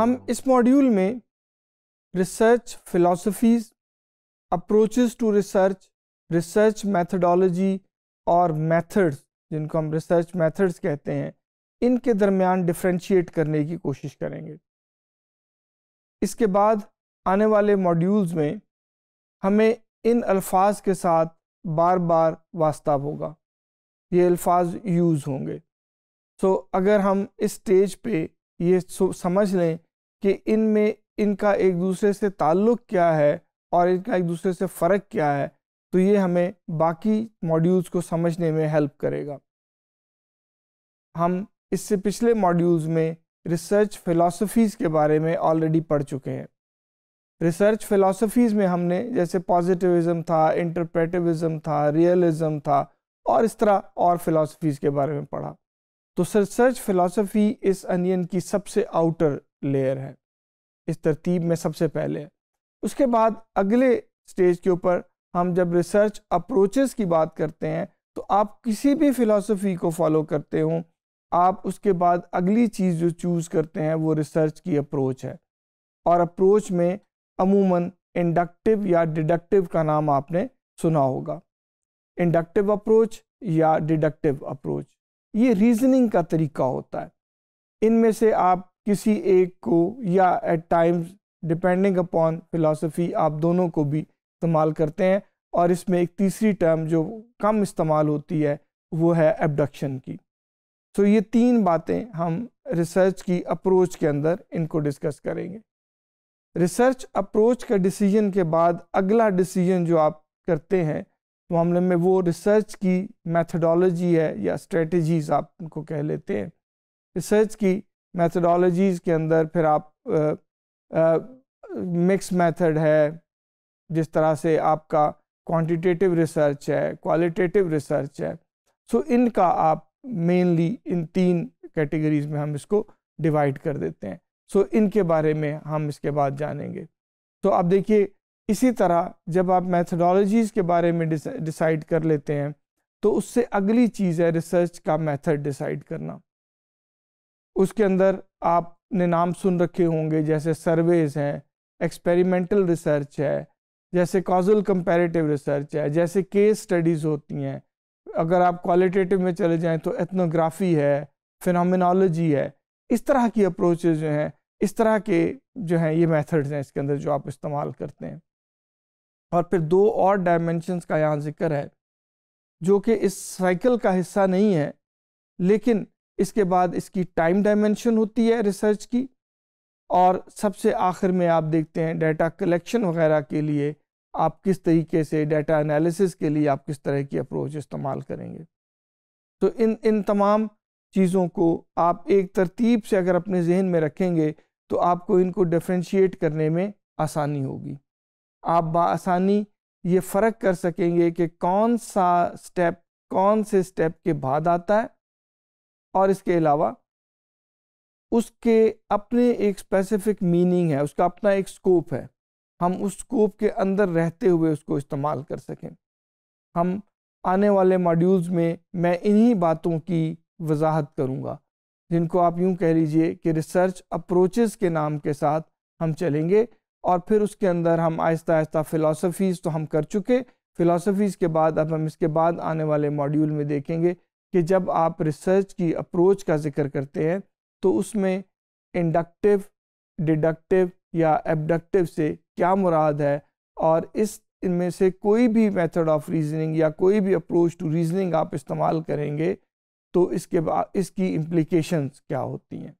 हम इस मॉड्यूल में research philosophies approaches to research research methodology और मेथड्स जिनको हम रिसर्च मेथड्स कहते हैं इनके दरमियान डिफ्रेंशिएट करने की कोशिश करेंगे इसके बाद आने वाले मॉड्यूल्स में हमें इन अल्फाज के साथ बार बार वास्ता होगा ये अल्फाज यूज़ होंगे सो so, अगर हम इस स्टेज पे ये समझ लें कि इनमें इनका एक दूसरे से ताल्लुक़ क्या है और इनका एक दूसरे से फ़र्क क्या है तो ये हमें बाकी मॉड्यूल्स को समझने में हेल्प करेगा हम इससे पिछले मॉड्यूल्स में रिसर्च फिलासफ़ीज़ के बारे में ऑलरेडी पढ़ चुके हैं रिसर्च फिलासफ़ीज़ में हमने जैसे पॉजिटिविज़म था इंटरप्रेटिविज़म था रियलिज़म था और इस तरह और फिलासफ़ीज़ के बारे में पढ़ा तो रिसर्च फिलासफ़ी इस अनियन की सबसे आउटर लेयर है इस तरतीब में सबसे पहले उसके बाद अगले स्टेज के ऊपर हम जब रिसर्च अप्रोचेस की बात करते हैं तो आप किसी भी फिलॉसफी को फॉलो करते हो आप उसके बाद अगली चीज़ जो चूज़ करते हैं वो रिसर्च की अप्रोच है और अप्रोच में अमूमन इंडक्टिव या डिडक्टिव का नाम आपने सुना होगा इंडक्टिव अप्रोच या डिडक्टिव अप्रोच ये रीजनिंग का तरीका होता है इनमें से आप किसी एक को या at times depending upon philosophy आप दोनों को भी इस्तेमाल करते हैं और इसमें एक तीसरी टर्म जो कम इस्तेमाल होती है वो है एबडक्शन की सो so ये तीन बातें हम रिसर्च की अप्रोच के अंदर इनको डिस्कस करेंगे रिसर्च अप्रोच का डिसीजन के बाद अगला डिसीजन जो आप करते हैं तो मामले में वो रिसर्च की मैथडोलॉजी है या स्ट्रेटजीज आप उनको कह लेते हैं रिसर्च की मैथडोलॉजीज़ के अंदर फिर आप मिक्स मेथड है जिस तरह से आपका क्वांटिटेटिव रिसर्च है क्वालिटेटिव रिसर्च है सो so, इनका आप मेनली इन तीन कैटेगरीज में हम इसको डिवाइड कर देते हैं सो so, इनके बारे में हम इसके बाद जानेंगे तो so, आप देखिए इसी तरह जब आप मैथडोलॉजीज़ के बारे में डिसाइड कर लेते हैं तो उससे अगली चीज़ है रिसर्च का मेथड डिसाइड करना उसके अंदर आपने नाम सुन रखे होंगे जैसे सर्वेज हैं एक्सपेरिमेंटल रिसर्च है जैसे कॉजल कंपैरेटिव रिसर्च है जैसे केस स्टडीज़ होती हैं अगर आप क्वालिटेटिव में चले जाएं तो एथनोग्राफी है फिनोमिनोलॉजी है इस तरह की अप्रोचेज जो हैं इस तरह के जो हैं ये मेथड्स हैं इसके अंदर जो आप इस्तेमाल करते हैं और फिर दो और डायमेंशनस का यहाँ जिक्र है जो कि इस साइकिल का हिस्सा नहीं है लेकिन इसके बाद इसकी टाइम डायमेंशन होती है रिसर्च की और सबसे आखिर में आप देखते हैं डाटा कलेक्शन वगैरह के लिए आप किस तरीके से डाटा एनालिसिस के लिए आप किस तरह की अप्रोच इस्तेमाल करेंगे तो इन इन तमाम चीज़ों को आप एक तरतीब से अगर अपने जहन में रखेंगे तो आपको इनको डिफ्रेंशिएट करने में आसानी होगी आप बसानी ये फ़र्क कर सकेंगे कि कौन सा स्टेप कौन से स्टेप के बाद आता है और इसके अलावा उसके अपने एक स्पेसिफिक मीनिंग है उसका अपना एक स्कोप है हम उस स्कोप के अंदर रहते हुए उसको इस्तेमाल कर सकें हम आने वाले मॉड्यूल्स में मैं इन्हीं बातों की वजाहत करूँगा जिनको आप यूँ कह लीजिए कि रिसर्च अप्रोचेस के नाम के साथ हम चलेंगे और फिर उसके अंदर हम आहिस्ता आहिस्ता फ़िलासफ़ीज़ तो हम कर चुके फ़िलासफ़ीज़ के बाद अब हम इसके बाद आने वाले मॉड्यूल में देखेंगे कि जब आप रिसर्च की अप्रोच का जिक्र करते हैं तो उसमें इंडक्टिव डिडक्टिव या एबडक्टिव से क्या मुराद है और इस इनमें से कोई भी मेथड ऑफ रीजनिंग या कोई भी अप्रोच टू रीजनिंग आप इस्तेमाल करेंगे तो इसके बाद इसकी इम्प्लिकेशंस क्या होती हैं